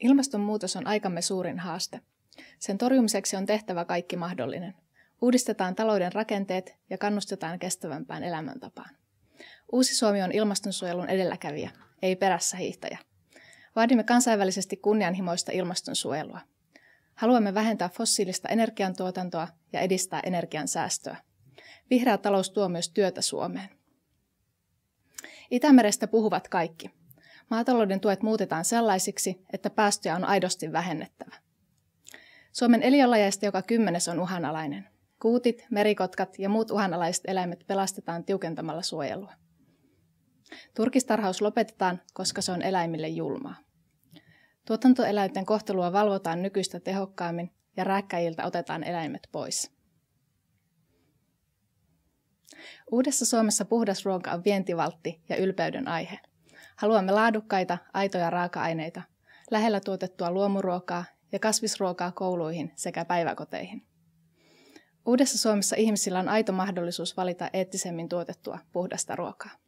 Ilmastonmuutos on aikamme suurin haaste. Sen torjumiseksi on tehtävä kaikki mahdollinen. Uudistetaan talouden rakenteet ja kannustetaan kestävämpään elämäntapaan. Uusi Suomi on ilmastonsuojelun edelläkävijä, ei perässä hiihtäjä. Vaadimme kansainvälisesti kunnianhimoista ilmastonsuojelua. Haluamme vähentää fossiilista energiantuotantoa ja edistää energian säästöä. Vihreä talous tuo myös työtä Suomeen. Itämerestä puhuvat kaikki maatalouden tuet muutetaan sellaisiksi, että päästöjä on aidosti vähennettävä. Suomen eliölajeista joka kymmenes on uhanalainen. Kuutit, merikotkat ja muut uhanalaiset eläimet pelastetaan tiukentamalla suojelua. Turkistarhaus lopetetaan, koska se on eläimille julmaa. Tuotantoeläinten kohtelua valvotaan nykyistä tehokkaammin ja rääkkäjiltä otetaan eläimet pois. Uudessa Suomessa puhdas ruoka on vientivaltti ja ylpeyden aihe. Haluamme laadukkaita, aitoja raaka-aineita, lähellä tuotettua luomuruokaa ja kasvisruokaa kouluihin sekä päiväkoteihin. Uudessa Suomessa ihmisillä on aito mahdollisuus valita eettisemmin tuotettua puhdasta ruokaa.